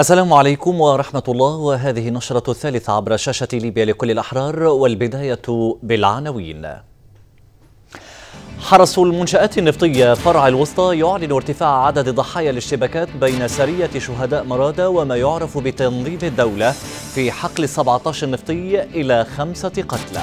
السلام عليكم ورحمة الله وهذه النشرة الثالثة عبر شاشة ليبيا لكل الأحرار والبداية بالعناوين حرس المنشآت النفطية فرع الوسطى يعلن ارتفاع عدد ضحايا الاشتباكات بين سرية شهداء مرادة وما يعرف بتنظيم الدولة في حقل 17 نفطي إلى خمسة قتلى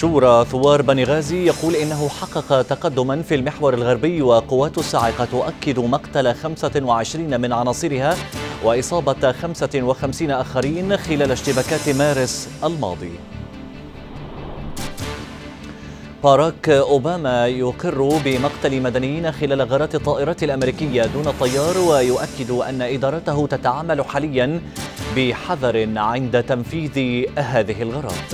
شورى ثوار بني غازي يقول إنه حقق تقدما في المحور الغربي وقوات الصاعقة تؤكد مقتل 25 من عناصرها وإصابة 55 آخرين خلال اشتباكات مارس الماضي باراك أوباما يقر بمقتل مدنيين خلال غارات الطائرات الأمريكية دون طيار ويؤكد أن إدارته تتعامل حاليا بحذر عند تنفيذ هذه الغارات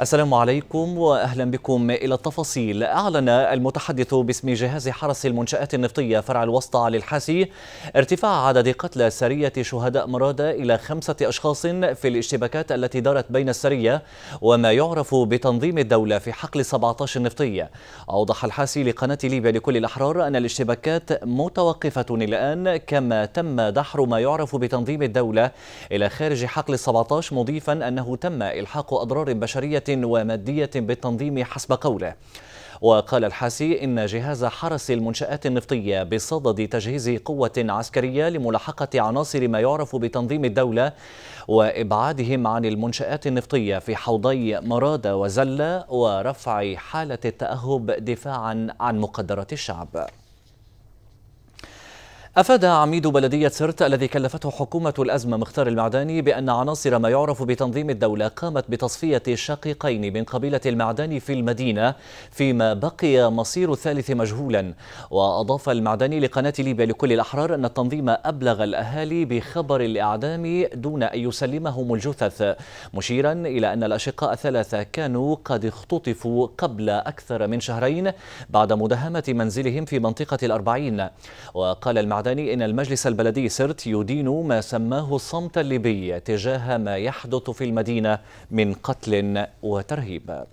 السلام عليكم واهلا بكم الى التفاصيل اعلن المتحدث باسم جهاز حرس المنشات النفطيه فرع الوسطى الحاسي ارتفاع عدد قتلى سريه شهداء مرادة الى خمسه اشخاص في الاشتباكات التي دارت بين السريه وما يعرف بتنظيم الدوله في حقل 17 نفطيه اوضح الحاسي لقناه ليبيا لكل الاحرار ان الاشتباكات متوقفه الان كما تم دحر ما يعرف بتنظيم الدوله الى خارج حقل 17 مضيفا انه تم الحاق اضرار بشريه ومادية بالتنظيم حسب قوله وقال الحاسي إن جهاز حرس المنشآت النفطية بصدد تجهيز قوة عسكرية لملاحقة عناصر ما يعرف بتنظيم الدولة وإبعادهم عن المنشآت النفطية في حوضي مرادة وزلة ورفع حالة التأهب دفاعا عن مقدرات الشعب أفاد عميد بلدية سرت الذي كلفته حكومة الأزمة مختار المعداني بأن عناصر ما يعرف بتنظيم الدولة قامت بتصفية شقيقين من قبيلة المعداني في المدينة فيما بقي مصير الثالث مجهولا وأضاف المعداني لقناة ليبيا لكل الأحرار أن التنظيم أبلغ الأهالي بخبر الإعدام دون أن يسلمهم الجثث مشيرا إلى أن الأشقاء الثلاثة كانوا قد اختطفوا قبل أكثر من شهرين بعد مداهمة منزلهم في منطقة الأربعين وقال المعداني السعداني إن المجلس البلدي سرت يدين ما سماه الصمت الليبي تجاه ما يحدث في المدينة من قتل وترهيب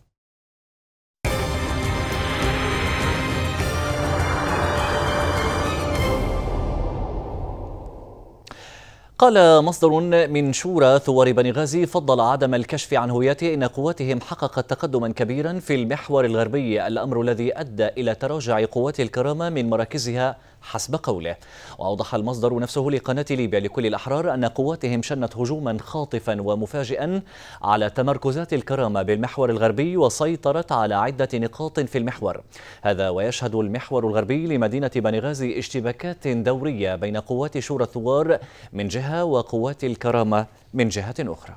قال مصدر من شورى ثوار بني غازي فضل عدم الكشف عن هويته إن قواتهم حققت تقدما كبيرا في المحور الغربي الأمر الذي أدى إلى تراجع قوات الكرامة من مراكزها حسب قوله وأوضح المصدر نفسه لقناة ليبيا لكل الأحرار أن قواتهم شنت هجوما خاطفا ومفاجئا على تمركزات الكرامة بالمحور الغربي وسيطرت على عدة نقاط في المحور هذا ويشهد المحور الغربي لمدينة بنغازي اشتباكات دورية بين قوات شورى الثوار من جهة وقوات الكرامة من جهة أخرى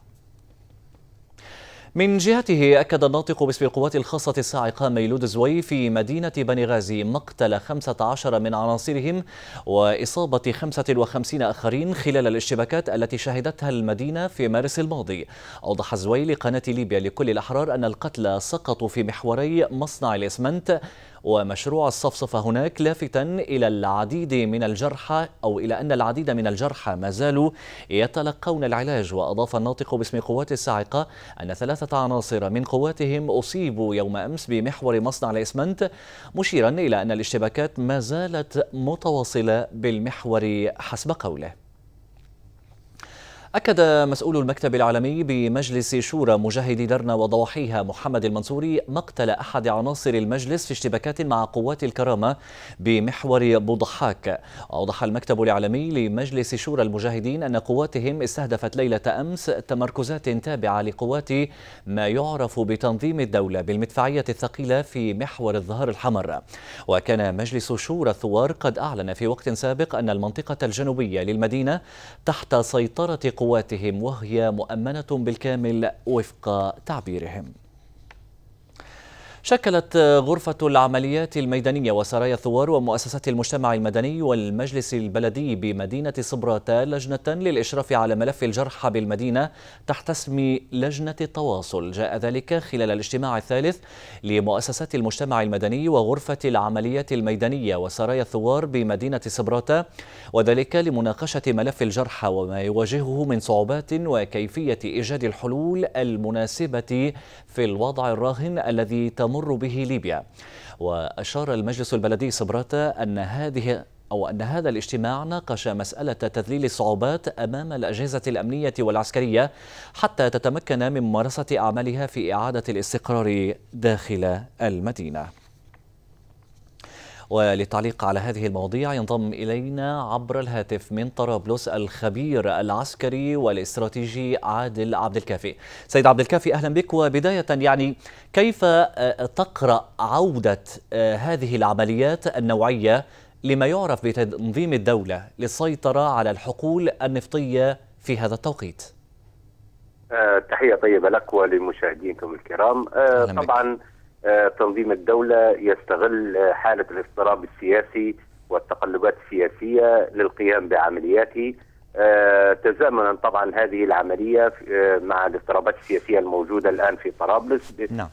من جهته أكد الناطق باسم القوات الخاصة الصاعقة ميلود زوي في مدينة بني غازي مقتل 15 من عناصرهم وإصابة 55 آخرين خلال الاشتباكات التي شهدتها المدينة في مارس الماضي أوضح زوي لقناة ليبيا لكل الأحرار أن القتلى سقطوا في محوري مصنع الإسمنت ومشروع الصفصفة هناك لافتا إلى العديد من الجرحى أو إلى أن العديد من الجرحى ما زالوا يتلقون العلاج وأضاف الناطق باسم قوات الصاعقة أن ثلاثة عناصر من قواتهم أصيبوا يوم أمس بمحور مصنع الإسمنت مشيرا إلى أن الاشتباكات ما زالت متواصلة بالمحور حسب قوله أكد مسؤول المكتب العالمي بمجلس شورى مجاهدي درنا وضواحيها محمد المنصوري مقتل أحد عناصر المجلس في اشتباكات مع قوات الكرامة بمحور بوضحاك أوضح المكتب العالمي لمجلس شورى المجاهدين أن قواتهم استهدفت ليلة أمس تمركزات تابعة لقوات ما يعرف بتنظيم الدولة بالمدفعية الثقيلة في محور الظهر الحمر وكان مجلس شورى الثوار قد أعلن في وقت سابق أن المنطقة الجنوبية للمدينة تحت سيطرة قواتهم وهي مؤمنة بالكامل وفق تعبيرهم شكلت غرفة العمليات الميدانية وسرايا الثوار ومؤسسات المجتمع المدني والمجلس البلدي بمدينة صبراتة لجنة للإشراف على ملف الجرحى بالمدينة تحت اسم لجنة التواصل جاء ذلك خلال الاجتماع الثالث لمؤسسات المجتمع المدني وغرفة العمليات الميدانية وسرايا الثوار بمدينة صبراتة وذلك لمناقشة ملف الجرحى وما يواجهه من صعوبات وكيفية إيجاد الحلول المناسبة في الوضع الراهن الذي تم تمر به ليبيا وأشار المجلس البلدي صبراتا أن هذه أو أن هذا الاجتماع ناقش مسألة تذليل الصعوبات أمام الأجهزة الأمنية والعسكرية حتى تتمكن من ممارسة أعمالها في إعادة الاستقرار داخل المدينة وللتعليق على هذه المواضيع ينضم إلينا عبر الهاتف من طرابلس الخبير العسكري والاستراتيجي عادل عبد الكافي سيد عبد الكافي أهلا بك وبداية يعني كيف آه، تقرأ عودة آه، هذه العمليات النوعية لما يعرف بتنظيم الدولة للسيطرة على الحقول النفطية في هذا التوقيت آه، تحية طيبة لك ولمشاهدينكم الكرام طبعا بك. آه، تنظيم الدولة يستغل آه، حالة الاضطراب السياسي والتقلبات السياسية للقيام بعملياته آه، تزامنا طبعا هذه العملية مع الاضطرابات السياسية الموجودة الآن في طرابلس نعم.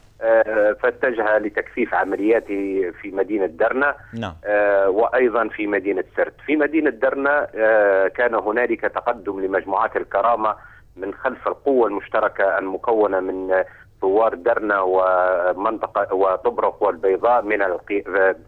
فاتجه لتكثيف عملياته في مدينة درنا نعم. وأيضا في مدينة سرت في مدينة درنا كان هنالك تقدم لمجموعات الكرامة من خلف القوة المشتركة المكونة من ثوار درنا ومنطقة وطبرق والبيضاء من القي...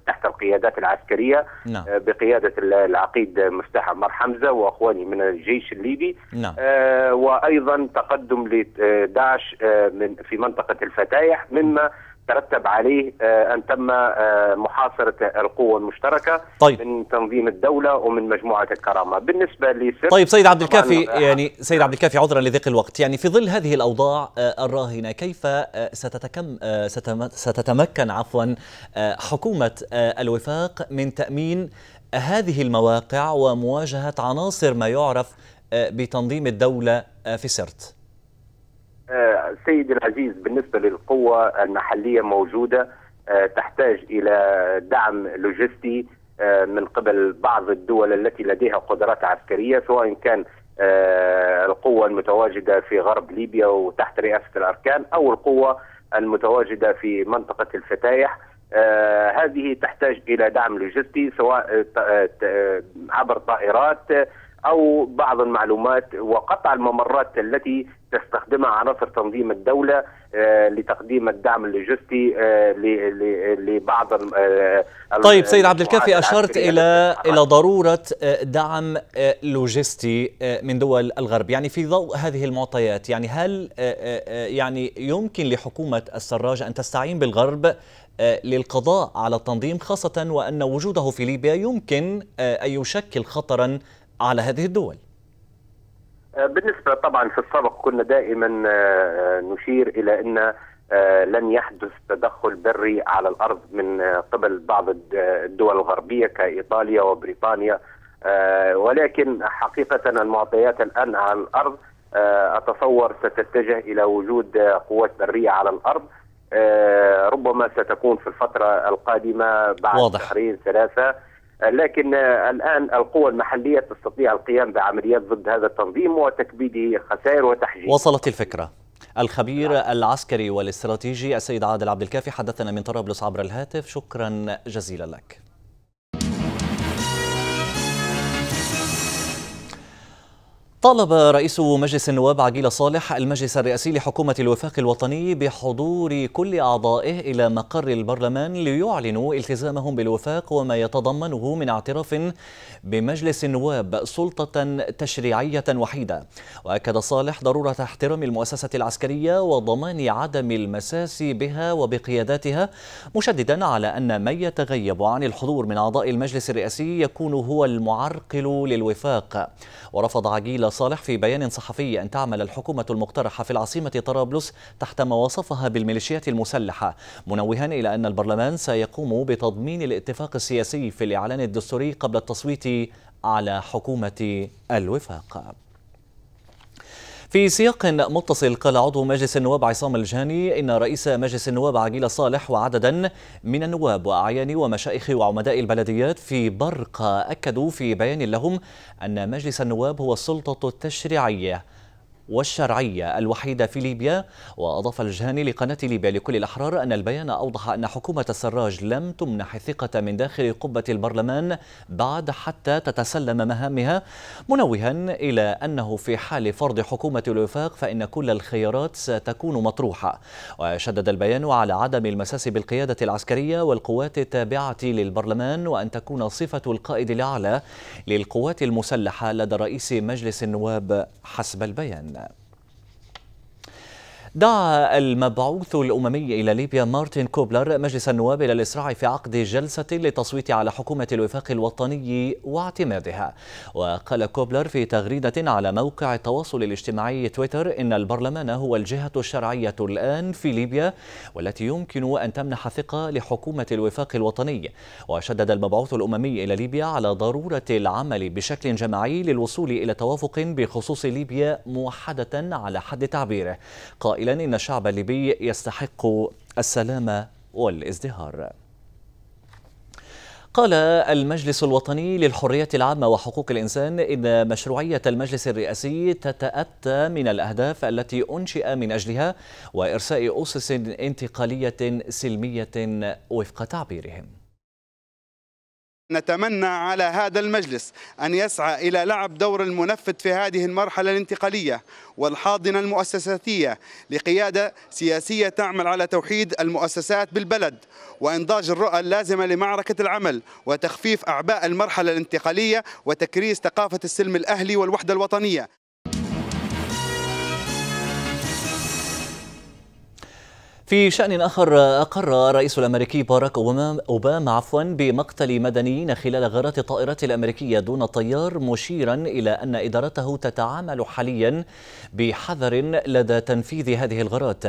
تحت القيادات العسكرية نعم. آه، بقيادة العقيد مفتاح عمر حمزة وأخواني من الجيش الليبي نعم. آه وأيضا تقدم لداعش آه، آه، من في منطقة الفتايح مما ترتب عليه آه، ان تم آه، محاصره القوه المشتركه طيب. من تنظيم الدوله ومن مجموعه الكرامه بالنسبه لي طيب سيد عبد الكافي آه، يعني سيد عبد الكافي عذرا لضيق الوقت يعني في ظل هذه الاوضاع الراهنه كيف ستتكم ستتمكن عفوا حكومه الوفاق من تامين هذه المواقع ومواجهه عناصر ما يعرف بتنظيم الدوله في سرت سيد العزيز بالنسبة للقوة المحلية موجودة آه، تحتاج إلى دعم لوجستي آه، من قبل بعض الدول التي لديها قدرات عسكرية سواء كان آه، القوة المتواجدة في غرب ليبيا وتحت رئاسة الأركان أو القوة المتواجدة في منطقة الفتايح هذه تحتاج إلى دعم لوجستي سواء عبر طائرات او بعض المعلومات وقطع الممرات التي تستخدمها عناصر تنظيم الدوله آه، لتقديم الدعم اللوجستي آه، لبعض آه، طيب سيد عبد الكافي اشرت الى الى ضروره دعم لوجستي من دول الغرب يعني في ضوء هذه المعطيات يعني هل يعني يمكن لحكومه السراج ان تستعين بالغرب للقضاء على التنظيم خاصه وان وجوده في ليبيا يمكن ان يشكل خطرا على هذه الدول آه، بالنسبة طبعا في السابق كنا دائما آه، آه، نشير إلى أن لن يحدث تدخل بري على الأرض من قبل بعض الدول الغربية كإيطاليا وبريطانيا ولكن حقيقة المعطيات الآن على الأرض أتصور ستتجه إلى وجود قوات برية على الأرض ربما ستكون في الفترة القادمة بعد واضح. شهرين ثلاثة لكن الان القوى المحليه تستطيع القيام بعمليات ضد هذا التنظيم وتكبيده خسائر وتحجيم وصلت الفكره الخبير العسكري والاستراتيجي السيد عادل عبد الكافي حدثنا من طرابلس عبر الهاتف شكرا جزيلا لك طالب رئيس مجلس النواب عقيل صالح المجلس الرئاسي لحكومة الوفاق الوطني بحضور كل أعضائه إلى مقر البرلمان ليعلنوا التزامهم بالوفاق وما يتضمنه من اعتراف بمجلس النواب سلطة تشريعية وحيدة وأكد صالح ضرورة احترام المؤسسة العسكرية وضمان عدم المساس بها وبقياداتها مشددا على أن من يتغيب عن الحضور من أعضاء المجلس الرئاسي يكون هو المعرقل للوفاق ورفض عقيل صالح في بيان صحفي أن تعمل الحكومة المقترحة في العاصمة طرابلس تحت ما وصفها بالميليشيات المسلحة منوها إلى أن البرلمان سيقوم بتضمين الاتفاق السياسي في الإعلان الدستوري قبل التصويت على حكومة الوفاق في سياق متصل قال عضو مجلس النواب عصام الجاني إن رئيس مجلس النواب عقيل صالح وعددا من النواب وأعيان ومشائخ وعمداء البلديات في برقة أكدوا في بيان لهم أن مجلس النواب هو السلطة التشريعية والشرعية الوحيدة في ليبيا وأضاف الجهاني لقناة ليبيا لكل الأحرار أن البيان أوضح أن حكومة السراج لم تمنح الثقة من داخل قبة البرلمان بعد حتى تتسلم مهامها منوها إلى أنه في حال فرض حكومة الوفاق فإن كل الخيارات ستكون مطروحة وشدد البيان على عدم المساس بالقيادة العسكرية والقوات التابعة للبرلمان وأن تكون صفة القائد الأعلى للقوات المسلحة لدى رئيس مجلس النواب حسب البيان دعا المبعوث الأممي إلى ليبيا مارتن كوبلر مجلس النواب إلى الإسراع في عقد جلسة للتصويت على حكومة الوفاق الوطني واعتمادها وقال كوبلر في تغريدة على موقع التواصل الاجتماعي تويتر إن البرلمان هو الجهة الشرعية الآن في ليبيا والتي يمكن أن تمنح ثقة لحكومة الوفاق الوطني وشدد المبعوث الأممي إلى ليبيا على ضرورة العمل بشكل جماعي للوصول إلى توافق بخصوص ليبيا موحدة على حد تعبيره قائل قائلا إن الشعب الليبي يستحق السلام والازدهار قال المجلس الوطني للحرية العامة وحقوق الإنسان إن مشروعية المجلس الرئاسي تتأتى من الأهداف التي أنشئ من أجلها وإرساء أسس انتقالية سلمية وفق تعبيرهم نتمنى على هذا المجلس أن يسعى إلى لعب دور المنفذ في هذه المرحلة الانتقالية والحاضنة المؤسساتية لقيادة سياسية تعمل على توحيد المؤسسات بالبلد وإنضاج الرؤى اللازمة لمعركة العمل وتخفيف أعباء المرحلة الانتقالية وتكريس ثقافة السلم الأهلي والوحدة الوطنية في شأن آخر أقر الرئيس الأمريكي باراك أوباما عفوا بمقتل مدنيين خلال غارات الطائرات الأمريكية دون طيار مشيرا إلى أن إدارته تتعامل حاليا بحذر لدى تنفيذ هذه الغارات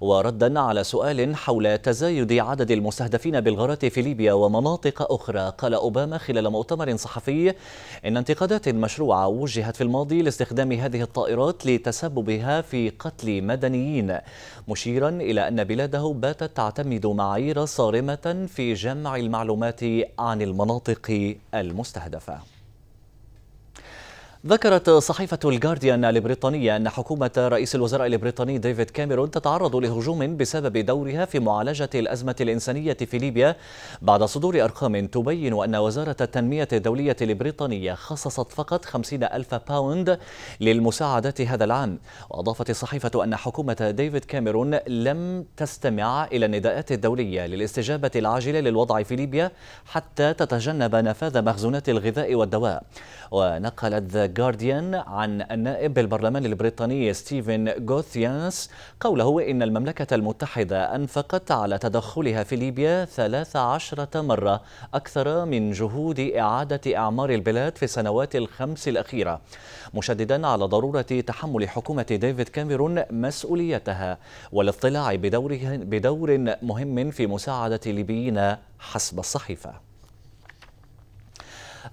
وردا على سؤال حول تزايد عدد المستهدفين بالغارات في ليبيا ومناطق أخرى قال أوباما خلال مؤتمر صحفي إن انتقادات مشروعة وجهت في الماضي لاستخدام هذه الطائرات لتسببها في قتل مدنيين مشيرا إلى أن بلاده باتت تعتمد معايير صارمة في جمع المعلومات عن المناطق المستهدفة ذكرت صحيفة الجارديان البريطانية أن حكومة رئيس الوزراء البريطاني ديفيد كاميرون تتعرض لهجوم بسبب دورها في معالجة الأزمة الإنسانية في ليبيا بعد صدور أرقام تبين أن وزارة التنمية الدولية البريطانية خصصت فقط 50 ألف باوند للمساعدات هذا العام وأضافت الصحيفة أن حكومة ديفيد كاميرون لم تستمع إلى النداءات الدولية للاستجابة العاجلة للوضع في ليبيا حتى تتجنب نفاذ مخزونات الغذاء والدواء ونقلت جارديان عن النائب بالبرلمان البريطاني ستيفن غوثيانس قوله إن المملكة المتحدة أنفقت على تدخلها في ليبيا 13 مرة أكثر من جهود إعادة إعمار البلاد في السنوات الخمس الأخيرة مشددا على ضرورة تحمل حكومة ديفيد كاميرون مسؤوليتها والاطلاع بدوره بدور مهم في مساعدة الليبيين حسب الصحيفة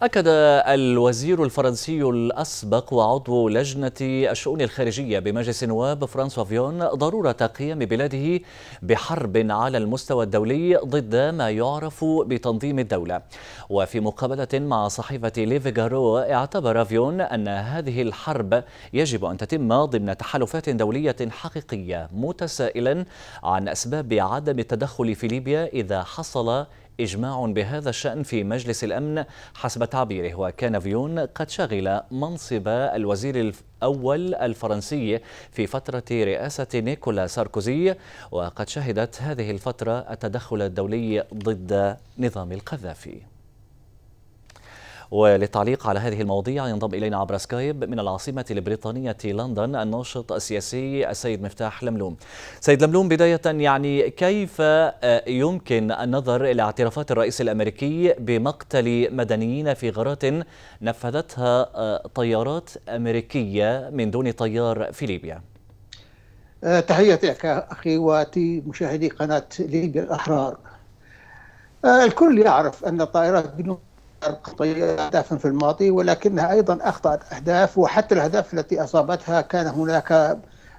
أكد الوزير الفرنسي الأسبق وعضو لجنة الشؤون الخارجية بمجلس النواب فرانسوا فيون ضرورة قيام بلاده بحرب على المستوى الدولي ضد ما يعرف بتنظيم الدولة وفي مقابلة مع صحيفة ليفيغارو اعتبر فيون أن هذه الحرب يجب أن تتم ضمن تحالفات دولية حقيقية متسائلا عن أسباب عدم التدخل في ليبيا إذا حصل إجماع بهذا الشأن في مجلس الأمن حسب تعبيره وكان فيون قد شغل منصب الوزير الأول الفرنسي في فترة رئاسة نيكولا ساركوزي وقد شهدت هذه الفترة التدخل الدولي ضد نظام القذافي وللتعليق على هذه المواضيع ينضم إلينا عبر سكايب من العاصمة البريطانية لندن الناشط السياسي السيد مفتاح لملوم سيد لملوم بداية يعني كيف آه، يمكن النظر إلى اعترافات الرئيس الأمريكي بمقتل مدنيين في غارات نفذتها آه، طيارات أمريكية من دون طيار في ليبيا آه، تحياتي لك واتي مشاهدي قناة ليبيا الأحرار الكل يعرف أن طائرات جنوب أهدافا في الماضي ولكنها أيضا أخطأت أهداف وحتى الأهداف التي أصابتها كان هناك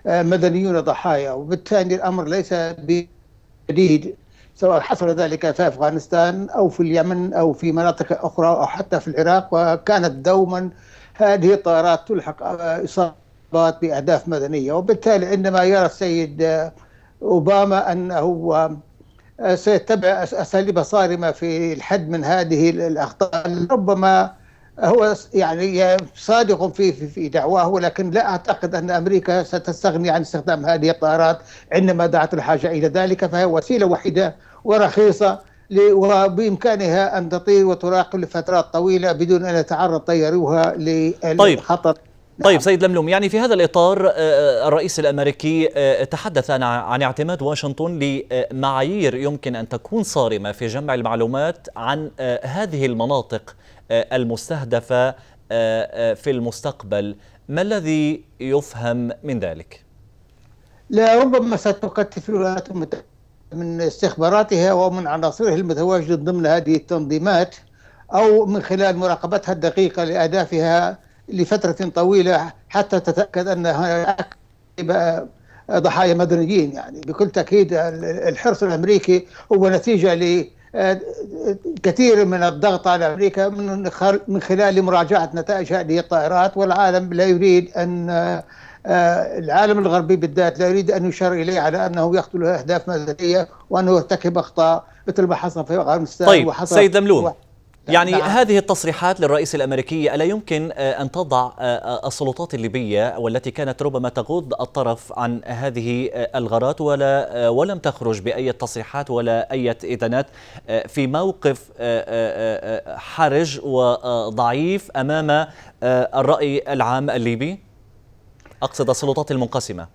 آه، مدنيون ضحايا وبالتالي الأمر ليس بجديد سواء حصل ذلك في أفغانستان أو في اليمن أو في مناطق أخرى أو حتى في العراق وكانت دوما هذه الطائرات تلحق آه، إصابات بأهداف مدنية وبالتالي عندما يرى السيد آه، أوباما أنه سيتبع اساليب صارمه في الحد من هذه الاخطاء ربما هو يعني صادق في في دعواه ولكن لا اعتقد ان امريكا ستستغني عن استخدام هذه الطائرات عندما دعت الحاجه الى ذلك فهي وسيله وحيده ورخيصه وبامكانها ان تطير وتراقب لفترات طويله بدون ان يتعرض طيروها للخطر طيب. طيب نعم. سيد لملوم يعني في هذا الإطار آه، آه، الرئيس الأمريكي آه، تحدث عن اعتماد واشنطن لمعايير يمكن أن تكون صارمة في جمع المعلومات عن هذه المناطق المستهدفة في المستقبل ما الذي يفهم من ذلك؟ لا ربما ستكتف الولايات المتحدة من استخباراتها ومن عناصرها المتواجدة ضمن هذه التنظيمات أو من خلال مراقبتها الدقيقة لأهدافها لفترة طويلة حتى تتأكد أن هناك ضحايا مدنيين يعني بكل تأكيد الحرص الأمريكي هو نتيجة ل كثير من الضغط على امريكا من خلال مراجعه نتائج هذه الطائرات والعالم لا يريد ان العالم الغربي بالذات لا يريد ان يشار اليه على انه يقتل اهداف مدنيه وانه يرتكب اخطاء مثل ما حصل في افغانستان طيب وحصل سيد مملوك نعم. يعني نعم. هذه التصريحات للرئيس الامريكي الا يمكن آه، ان تضع آه، آه، السلطات الليبيه والتي كانت ربما تغض الطرف عن هذه الغارات ولا ولم تخرج باي تصريحات ولا اي إدانات في موقف حرج وضعيف امام الراي العام الليبي اقصد السلطات المنقسمه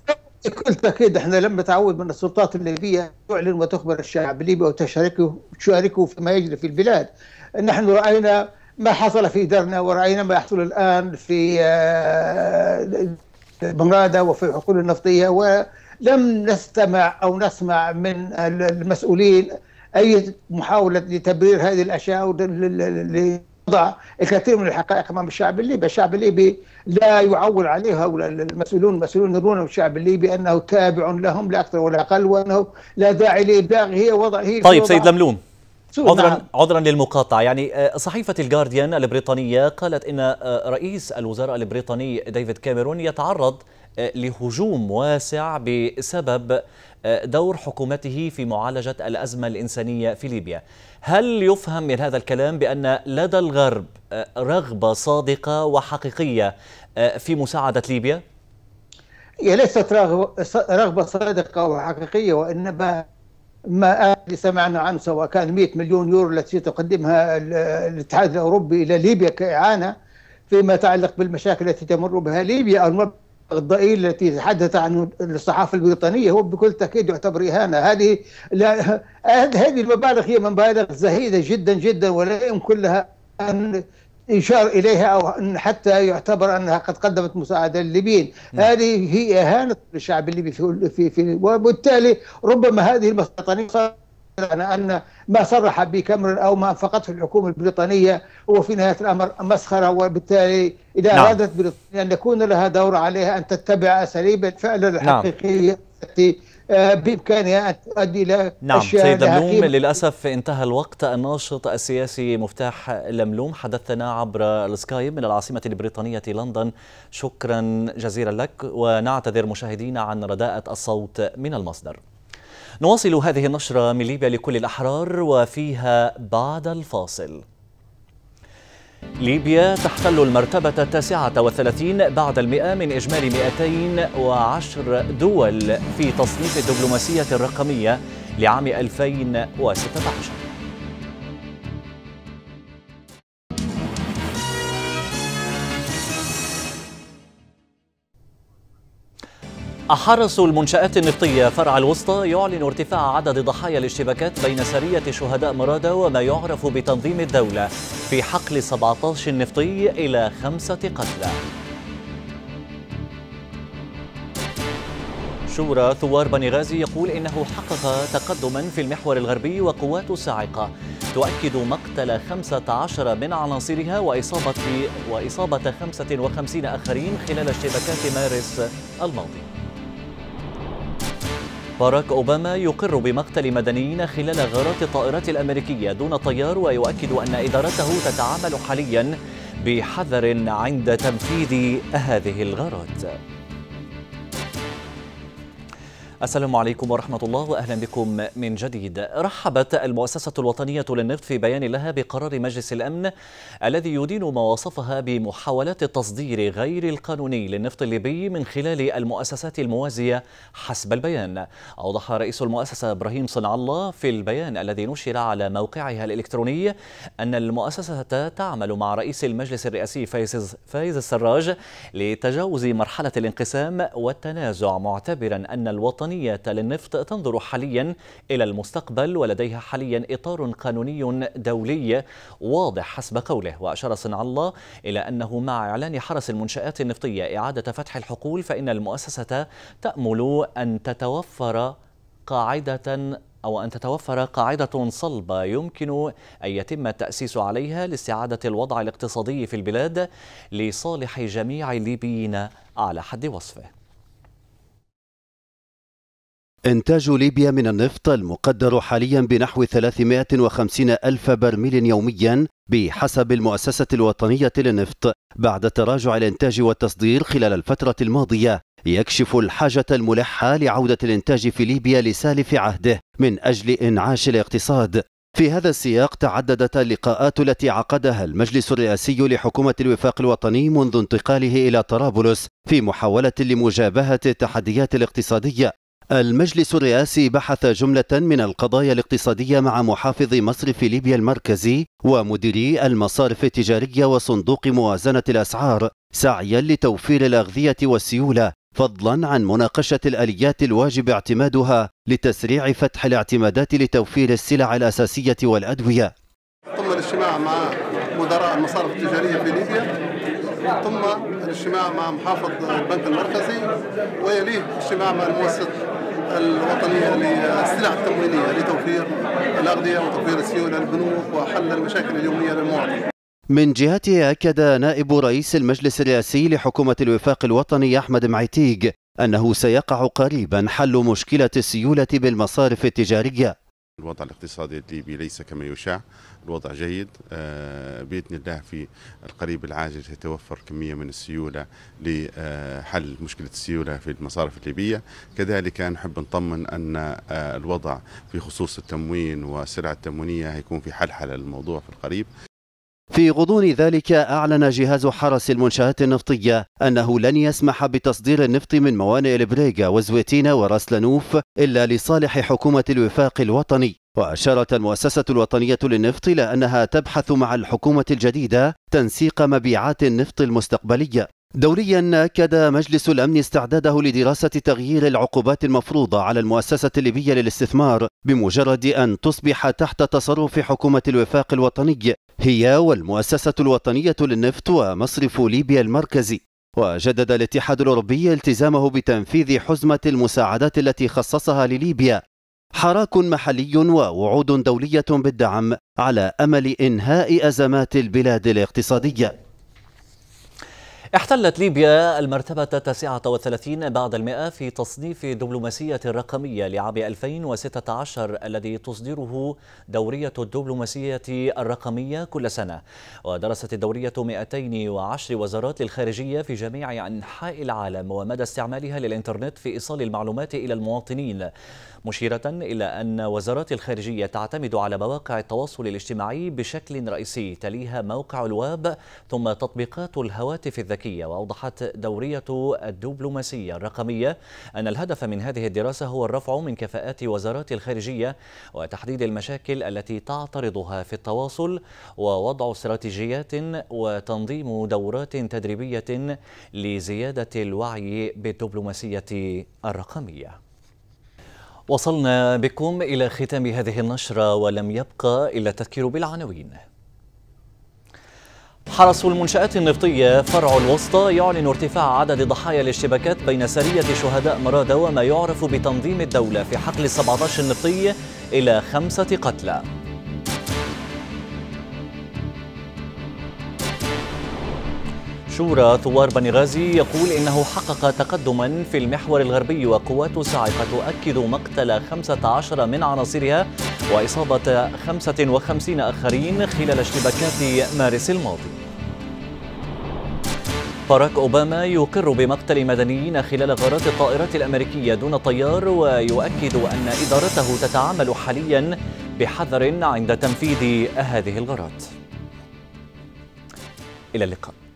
بكل تأكيد احنا لم نتعود من السلطات الليبية تعلن وتخبر الشعب الليبي وتشاركه تشاركه فيما يجري في البلاد نحن رأينا ما حصل في درنا ورأينا ما يحصل الآن في آه، بنغادا وفي الحقول النفطية ولم نستمع أو نسمع من المسؤولين أي محاولة لتبرير هذه الأشياء وضع الكثير من الحقائق امام الشعب الليبي، الشعب الليبي لا يعول عليه هؤلاء المسؤولون، المسؤولون يرون الشعب الليبي انه تابع لهم لا اكثر ولا اقل وانه لا داعي لابداغ هي وضع هي طيب سيد لملوم عذرا نعم. عذرا للمقاطعه يعني آه، صحيفه الجارديان البريطانيه قالت ان آه، رئيس الوزراء البريطاني ديفيد كاميرون يتعرض آه، لهجوم واسع بسبب آه، دور حكومته في معالجة الأزمة الإنسانية في ليبيا هل يفهم من هذا الكلام بأن لدى الغرب آه، رغبة صادقة وحقيقية آه، في مساعدة ليبيا؟ هي ليست رغبة صادقة وحقيقية وإنما ما سمعنا عنه سواء كان 100 مليون يورو التي تقدمها الاتحاد الأوروبي إلى ليبيا كإعانة فيما يتعلق بالمشاكل التي تمر بها ليبيا أو الضئيل التي تحدث عنه الصحافة البريطانية هو بكل تأكيد يعتبر إهانة هذه لا هذه المبالغ هي مبالغ زهيدة جدا جدا ولا يمكن لها أن يشار إليها أو أن حتى يعتبر أنها قد قدمت مساعدة للليبيين نعم. هذه هي إهانة للشعب الليبي في, في, في وبالتالي ربما هذه الوطنية على أن ما صرح به كاميرون أو ما أنفقته الحكومة البريطانية هو في نهاية الأمر مسخرة وبالتالي إذا نعم. أرادت بريطانيا أن يكون لها دور عليها أن تتبع أساليب الفعل نعم. الحقيقية نعم. التي آه، بامكانها ان تؤدي الى نعم سيد لملوم للاسف انتهى الوقت الناشط السياسي مفتاح لملوم حدثنا عبر السكايب من العاصمه البريطانيه لندن شكرا جزيلا لك ونعتذر مشاهدينا عن رداءه الصوت من المصدر نواصل هذه النشرة من ليبيا لكل الأحرار وفيها بعد الفاصل ليبيا تحتل المرتبة التاسعة والثلاثين بعد المئة من إجمالي 210 دول في تصنيف الدبلوماسية الرقمية لعام 2016 حرس المنشآت النفطية فرع الوسطى يعلن ارتفاع عدد ضحايا الاشتباكات بين سرية شهداء مرادة وما يعرف بتنظيم الدولة في حقل 17 نفطي إلى خمسة قتلى شورى ثوار بني غازي يقول إنه حقق تقدما في المحور الغربي وقوات الصاعقة تؤكد مقتل 15 من عناصرها وإصابة, وإصابة 55 آخرين خلال اشتباكات مارس الماضي باراك أوباما يقر بمقتل مدنيين خلال غارات الطائرات الأمريكية دون طيار ويؤكد أن إدارته تتعامل حاليا بحذر عند تنفيذ هذه الغارات السلام عليكم ورحمة الله وأهلا بكم من جديد رحبت المؤسسة الوطنية للنفط في بيان لها بقرار مجلس الأمن الذي يدين ما وصفها بمحاولات التصدير غير القانوني للنفط الليبي من خلال المؤسسات الموازية حسب البيان أوضح رئيس المؤسسة إبراهيم صنع الله في البيان الذي نشر على موقعها الإلكتروني أن المؤسسة تعمل مع رئيس المجلس الرئاسي فايز السراج لتجاوز مرحلة الانقسام والتنازع معتبرا أن الوطن الوطنية للنفط تنظر حاليا إلى المستقبل ولديها حاليا إطار قانوني دولي واضح حسب قوله وأشار صنع الله إلى أنه مع إعلان حرس المنشآت النفطية إعادة فتح الحقول فإن المؤسسة تأمل أن تتوفر قاعدة أو أن تتوفر قاعدة صلبة يمكن أن يتم التأسيس عليها لاستعادة الوضع الاقتصادي في البلاد لصالح جميع الليبيين على حد وصفه إنتاج ليبيا من النفط المقدر حاليا بنحو 350 ألف برميل يوميا بحسب المؤسسة الوطنية للنفط بعد تراجع الإنتاج والتصدير خلال الفترة الماضية يكشف الحاجة الملحة لعودة الإنتاج في ليبيا لسالف عهده من أجل إنعاش الاقتصاد في هذا السياق تعددت اللقاءات التي عقدها المجلس الرئاسي لحكومة الوفاق الوطني منذ انتقاله إلى طرابلس في محاولة لمجابهة التحديات الاقتصادية المجلس الرئاسي بحث جملة من القضايا الاقتصادية مع محافظ مصرف ليبيا المركزي ومديري المصارف التجارية وصندوق موازنة الأسعار سعيا لتوفير الأغذية والسيولة فضلا عن مناقشة الآليات الواجب اعتمادها لتسريع فتح الاعتمادات لتوفير السلع الأساسية والأدوية تم الاجتماع مع مدراء المصارف التجارية في ليبيا ثم الاجتماع مع محافظ البنك المركزي ويليه اجتماع مع المؤسسة الوطنية للسلع التموينية لتوفير الأغذية وتوفير السيولة للبنوك وحل المشاكل اليومية للمواطن من جهته أكد نائب رئيس المجلس الرئاسي لحكومة الوفاق الوطني أحمد معيتيق أنه سيقع قريبا حل مشكلة السيولة بالمصارف التجارية الوضع الاقتصادي الليبي ليس كما يشاع الوضع جيد آه، بإذن الله في القريب العاجل تتوفر كمية من السيولة لحل مشكلة السيولة في المصارف الليبية كذلك نحب نطمن أن آه، الوضع في خصوص التموين والسلع التموينية هيكون في حل حل الموضوع في القريب في غضون ذلك أعلن جهاز حرس المنشآت النفطية أنه لن يسمح بتصدير النفط من موانئ البريغا وزويتينا ورسلنوف إلا لصالح حكومة الوفاق الوطني وأشارت المؤسسة الوطنية للنفط إلى أنها تبحث مع الحكومة الجديدة تنسيق مبيعات النفط المستقبلية دوليا أكد مجلس الأمن استعداده لدراسة تغيير العقوبات المفروضة على المؤسسة الليبية للاستثمار بمجرد أن تصبح تحت تصرف حكومة الوفاق الوطني هي والمؤسسة الوطنية للنفط ومصرف ليبيا المركزي وجدد الاتحاد الأوروبي التزامه بتنفيذ حزمة المساعدات التي خصصها لليبيا حراك محلي ووعود دولية بالدعم على أمل إنهاء أزمات البلاد الاقتصادية احتلت ليبيا المرتبة 39 بعد المئة في تصنيف الدبلوماسية الرقمية لعام 2016 الذي تصدره دورية الدبلوماسية الرقمية كل سنة ودرست الدورية 210 وزارات للخارجية في جميع أنحاء العالم ومدى استعمالها للإنترنت في إيصال المعلومات إلى المواطنين مشيرة إلى أن وزارة الخارجية تعتمد على مواقع التواصل الاجتماعي بشكل رئيسي تليها موقع الواب ثم تطبيقات الهواتف الذكية وأوضحت دورية الدبلوماسية الرقمية أن الهدف من هذه الدراسة هو الرفع من كفاءات وزارات الخارجية وتحديد المشاكل التي تعترضها في التواصل ووضع استراتيجيات وتنظيم دورات تدريبية لزيادة الوعي بالدبلوماسية الرقمية وصلنا بكم إلى ختام هذه النشرة ولم يبقى إلا التذكير بالعناوين حرس المنشآت النفطية فرع الوسطى يعلن ارتفاع عدد ضحايا الاشتباكات بين سرية شهداء مرادة وما يعرف بتنظيم الدولة في حقل 17 النفطي إلى خمسة قتلى شورى ثوار بنغازي يقول إنه حقق تقدما في المحور الغربي وقوات ساعقة تؤكد مقتل 15 من عناصرها وإصابة 55 آخرين خلال اشتباكات مارس الماضي باراك أوباما يقر بمقتل مدنيين خلال غارات الطائرات الأمريكية دون طيار ويؤكد أن إدارته تتعامل حاليا بحذر عند تنفيذ هذه الغارات إلى اللقاء